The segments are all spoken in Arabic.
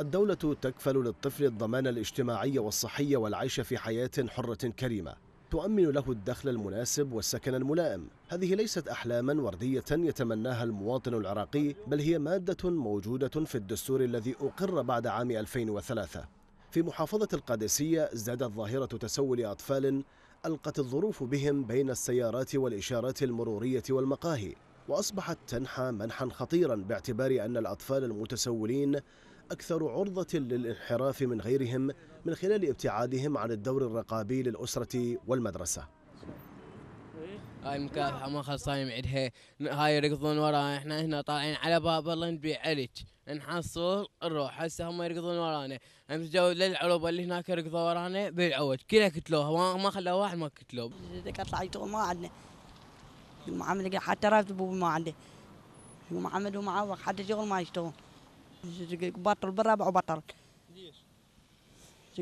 الدولة تكفل للطفل الضمان الاجتماعي والصحي والعيش في حياة حرة كريمة تؤمن له الدخل المناسب والسكن الملائم هذه ليست أحلاما وردية يتمناها المواطن العراقي بل هي مادة موجودة في الدستور الذي أقر بعد عام 2003 في محافظة القادسية ازدادت ظاهرة تسول أطفال ألقت الظروف بهم بين السيارات والإشارات المرورية والمقاهي وأصبحت تنحى منحا خطيرا باعتبار أن الأطفال المتسولين أكثر عرضة للانحراف من غيرهم من خلال ابتعادهم عن الدور الرقابي للأسرة والمدرسة هاي المكافحة ما خلصانين بعدها هاي يركضون ورانا احنا هنا طالعين على باب الله نبيع عليك نحصل نروح هسه هم يركضون ورانا امس جو للعروبه اللي هناك يركضوا ورانا بالعوج كلها كتلوها ما, خلوا واحد ما كتلوه اطلع يشتغل ما عندنا محمد حتى راتب ما عنده محمد ومعه حتى شغل ما يشتغل قبطل بالرابع وبطل ليش؟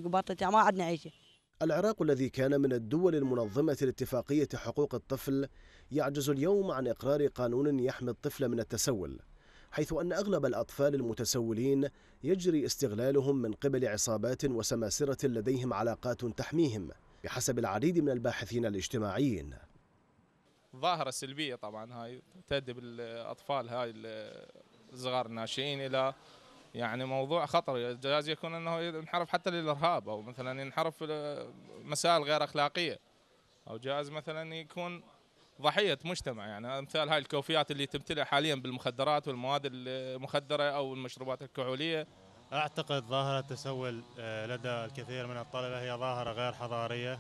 قبطل ما عدنا عيشه العراق الذي كان من الدول المنظمة لاتفاقية حقوق الطفل يعجز اليوم عن إقرار قانون يحمي الطفل من التسول حيث أن أغلب الأطفال المتسولين يجري استغلالهم من قبل عصابات وسماسرة لديهم علاقات تحميهم بحسب العديد من الباحثين الاجتماعيين ظاهرة سلبية طبعا هاي تهدد بالأطفال هاي صغار الناشئين الى يعني موضوع خطر جاز يكون انه ينحرف حتى للارهاب او مثلا ينحرف مسائل غير اخلاقيه او جاز مثلا يكون ضحيه مجتمع يعني امثال هاي الكوفيات اللي تمتلئ حاليا بالمخدرات والمواد المخدره او المشروبات الكحوليه اعتقد ظاهره التسول آه، لدى الكثير من الطلبه هي ظاهره غير حضاريه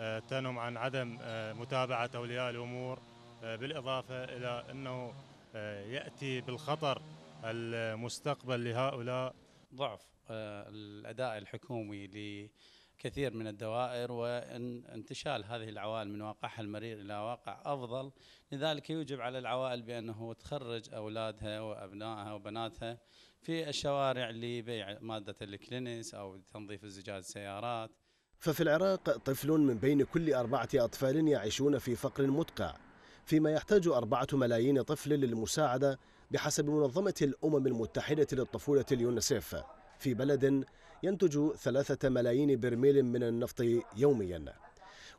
آه، تنم عن عدم آه، متابعه اولياء الامور بالاضافه الى انه آه، ياتي بالخطر المستقبل لهؤلاء ضعف آه، الاداء الحكومي لكثير من الدوائر وانتشال هذه العوائل من واقعها المرير الى واقع افضل لذلك يوجب على العوائل بانه تخرج اولادها وابنائها وبناتها في الشوارع لبيع ماده الكلينس او تنظيف الزجاج السيارات ففي العراق طفل من بين كل أربعة أطفال يعيشون في فقر مدقع فيما يحتاج أربعة ملايين طفل للمساعدة بحسب منظمة الأمم المتحدة للطفولة اليونسيف في بلد ينتج ثلاثة ملايين برميل من النفط يوميا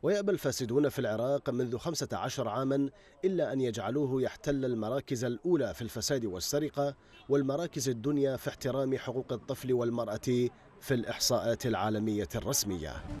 ويأبى الفاسدون في العراق منذ 15 عاما إلا أن يجعلوه يحتل المراكز الأولى في الفساد والسرقة والمراكز الدنيا في احترام حقوق الطفل والمرأة في الإحصاءات العالمية الرسمية